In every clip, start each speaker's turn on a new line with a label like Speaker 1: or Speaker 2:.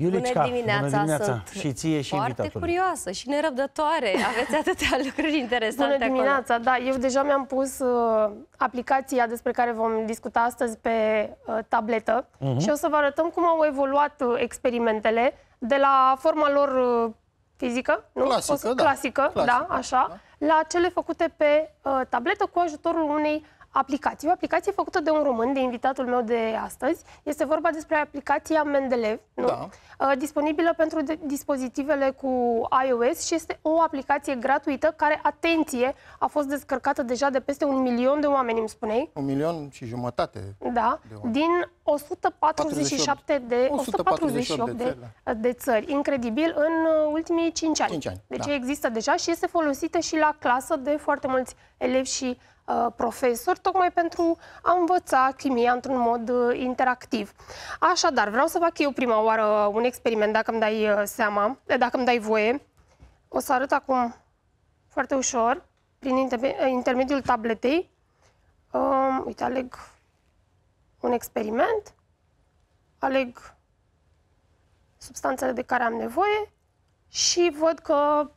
Speaker 1: Iulica, bună dimineața, bună dimineața. Sunt și ție și foarte invitatul. curioasă și nerăbdătoare. Aveți atâtea lucruri interesante Bună dimineața, acolo. da. Eu deja mi-am pus uh, aplicația despre care vom discuta astăzi pe uh, tabletă uh mhm. -huh. și o să vă arătăm cum au evoluat uh, experimentele de la forma lor uh, fizică, nu? Clasică, o, da. Clasică, da, clasică, da, așa, da. la cele făcute pe uh, tabletă cu ajutorul unei uh, aplicație. O aplicație făcută de un român, de invitatul meu de astăzi. Este vorba despre aplicația Mendeleev, nu? Da. Uh, disponibilă pentru dispozitivele cu iOS și este o aplicație gratuită care, atenție, a fost descărcată deja de peste un milion de oameni, îmi spuneai.
Speaker 2: Un milion și jumătate.
Speaker 1: Da, din 147 de, 148 de, de, da. de țări. Incredibil, în uh, ultimii 5 ani. 5 ani deci da. există deja și este folosită și la clasă de foarte mulți elevi și Uh, profesori, tocmai pentru a învăța chimia într-un mod uh, interactiv. Așadar, vreau să fac eu prima oară un experiment, dacă îmi dai uh, seama, eh, dacă îmi dai voie. O să arăt acum foarte ușor, prin eh, intermediul tabletei. Um, uite, aleg un experiment, aleg substanțele de care am nevoie și văd că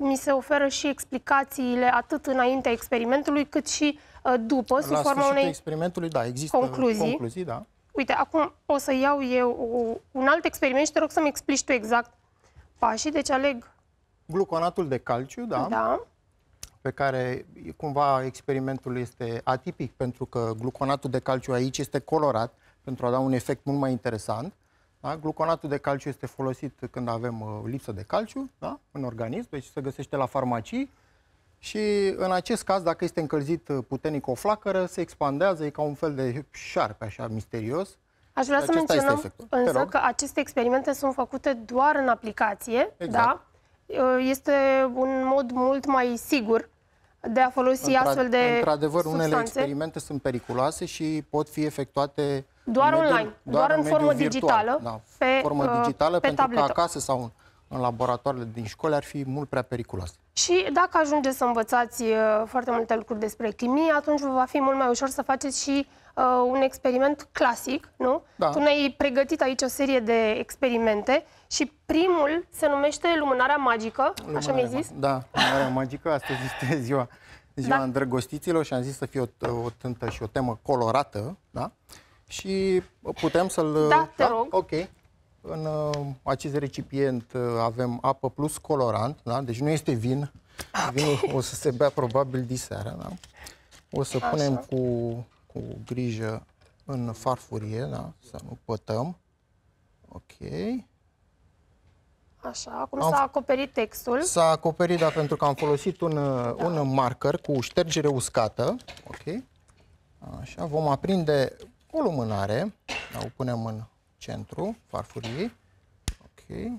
Speaker 1: mi se oferă și explicațiile atât înaintea experimentului, cât și uh, după, sub La forma unei
Speaker 2: experimentului, da, există concluzii. concluzii da.
Speaker 1: Uite, acum o să iau eu un alt experiment și te rog să-mi explici tu exact pașii. Deci aleg... Gluconatul
Speaker 2: de calciu, da. Da pe care cumva experimentul este atipic pentru că gluconatul de calciu aici este colorat pentru a da un efect mult mai interesant. Da? Gluconatul de calciu este folosit când avem uh, lipsă de calciu da? în organism, deci se găsește la farmacii și în acest caz, dacă este încălzit uh, puternic o flacără, se expandează, e ca un fel de șarpe așa misterios. Aș vrea să menționăm însă că
Speaker 1: aceste experimente sunt făcute doar în aplicație, exact. da? Uh, este un mod mult mai sigur de a folosi Într astfel de Într-adevăr, unele experimente
Speaker 2: sunt periculoase și pot fi efectuate doar în mediul, online, doar, doar în, în formă virtual, digitală, da, pe formă uh, digitală pe pentru tabletă. că acasă sau în laboratoarele din școli ar fi mult prea periculos.
Speaker 1: Și dacă ajungeți să învățați uh, foarte multe lucruri despre chimie, atunci vă va fi mult mai ușor să faceți și uh, un experiment clasic, nu? Da. Tu ne-ai pregătit aici o serie de experimente și primul se numește Lumânarea Magică, Lumânarea, așa mi-ai zis?
Speaker 2: Da, Lumânarea Magică, astăzi este ziua, ziua da. îndrăgostiților și am zis să fie o, o tântă și o temă colorată, da? Și putem să-l... Da, te da? rog. Ok în uh, acest recipient uh, avem apă plus colorant, da? deci nu este vin. Okay. Vinul o să se bea probabil diseară. Da? O să Așa. punem cu, cu grijă în farfurie, da? să nu pătăm. Ok.
Speaker 1: Așa, acum s-a acoperit textul. S-a
Speaker 2: acoperit, da, pentru că am folosit un, da. un marker cu ștergere uscată. Ok. Așa, vom aprinde o lumânare. Da, o punem în centru farfuriei. Ok.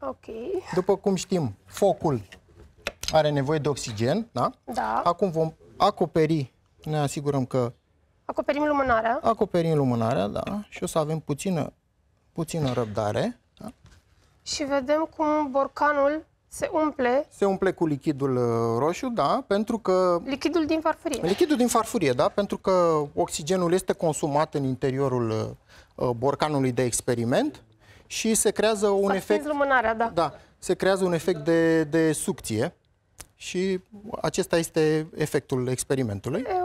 Speaker 1: Ok. După
Speaker 2: cum știm, focul are nevoie de oxigen, da? Da. Acum vom acoperi, ne asigurăm că... Acoperim lumânarea. Acoperim lumânarea, da. Și o să avem puțină, puțină răbdare. Da?
Speaker 1: Și vedem cum borcanul se umple.
Speaker 2: Se umple cu lichidul uh, roșu, da, pentru că...
Speaker 1: Lichidul din farfurie.
Speaker 2: Lichidul din farfurie, da, pentru că oxigenul este consumat în interiorul uh, uh, borcanului de experiment și se creează un Astăzi efect... lumânarea, da. Da, se creează un efect de, de sucție și acesta este efectul experimentului.
Speaker 1: E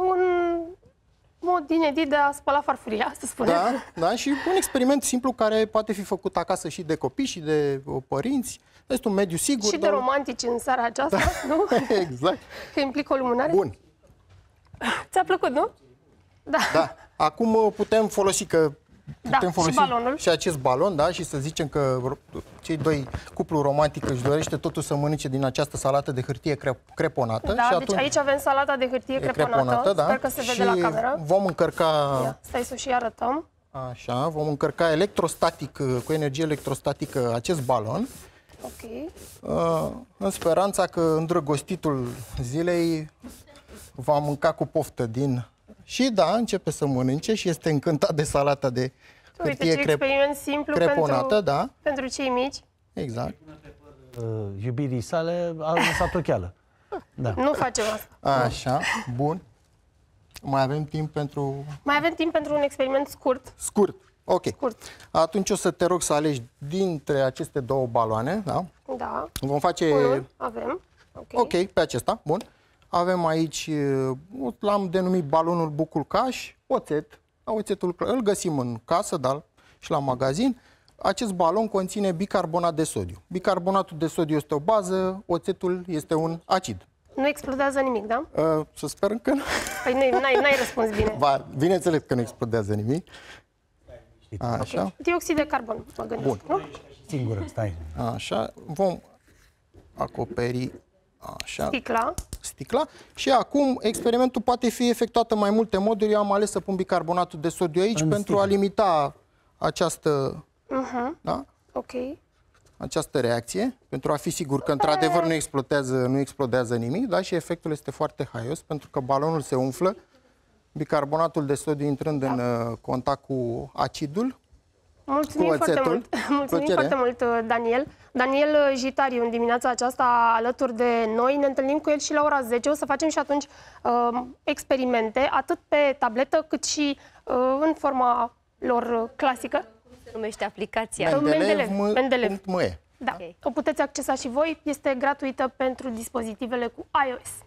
Speaker 1: din edit de a spăla farfuria, să spunem. Da,
Speaker 2: da, și un experiment simplu care poate fi făcut acasă și de copii și de părinți. Este un mediu sigur. Și de dar...
Speaker 1: romantici în seara aceasta,
Speaker 2: da. nu? exact.
Speaker 1: Că implică o lumânare. Bun. Ți-a plăcut, nu? Da.
Speaker 2: da. Acum putem folosi că
Speaker 1: Putem da, folosi și, balonul. și
Speaker 2: acest balon, da, și să zicem că cei doi cuplu romantic își dorește totul să mănânce din această salată de hârtie creponată. Da, și deci atunci aici
Speaker 1: avem salata de hârtie creponată, creponată da, sper că se vede la cameră.
Speaker 2: vom încărca... Ia,
Speaker 1: stai să și arătăm.
Speaker 2: Așa, vom încărca electrostatic, cu energie electrostatică, acest balon. Ok. Uh, în speranța că îndrăgostitul zilei va mânca cu poftă din și da, începe să mănânce și este încântat de salata de Uite,
Speaker 1: hârtie Uite, crep... simplu creponată, pentru, da. pentru cei mici.
Speaker 2: Exact. Uh, iubirii sale a lăsat o cheală. Da. Nu
Speaker 1: facem asta.
Speaker 2: Așa, bun. Mai avem timp pentru...
Speaker 1: Mai avem timp pentru un experiment scurt.
Speaker 2: Scurt, ok. Scurt. Atunci o să te rog să alegi dintre aceste două baloane, da?
Speaker 1: Da. Vom face... Unul avem. Ok,
Speaker 2: pe acesta, bun. Avem aici, uh, l-am denumit balonul buculcaș, oțet, oțetul, îl găsim în casă, dar și la magazin. Acest balon conține bicarbonat de sodiu. Bicarbonatul de sodiu este o bază, oțetul este un acid.
Speaker 1: Nu explodează nimic, da?
Speaker 2: A, uh, să sper că
Speaker 1: nu. Păi nu, n-ai, n-ai răspuns bine.
Speaker 2: Ba, bineînțeles că nu explodează nimic. A, așa. Okay.
Speaker 1: Dioxid de carbon, mă gândesc, Bun. nu?
Speaker 2: Singură, stai. Așa, vom acoperi Așa. Sticla. Sticla. Și acum experimentul poate fi efectuat în mai multe moduri. Eu am ales să pun bicarbonatul de sodiu aici în pentru sticla. a limita această... Uh-huh. Da? Ok această reacție pentru a fi sigur că într-adevăr nu nu explodează nimic da? și efectul este foarte haios pentru că balonul se umflă, bicarbonatul de sodiu intrând da. în uh, contact cu acidul.
Speaker 1: Mulțumim cu foarte mult, Mulțumim foarte mult uh, Daniel. Daniel Jitariu în dimineața aceasta alături de noi. Ne întâlnim cu el și la ora 10. O să facem și atunci uh, experimente, atât pe tabletă cât și uh, în forma lor clasică. Cum se numește aplicația? Mendeleev. Mendeleev. Da. Okay. O puteți accesa și voi. Este gratuită pentru dispozitivele cu iOS.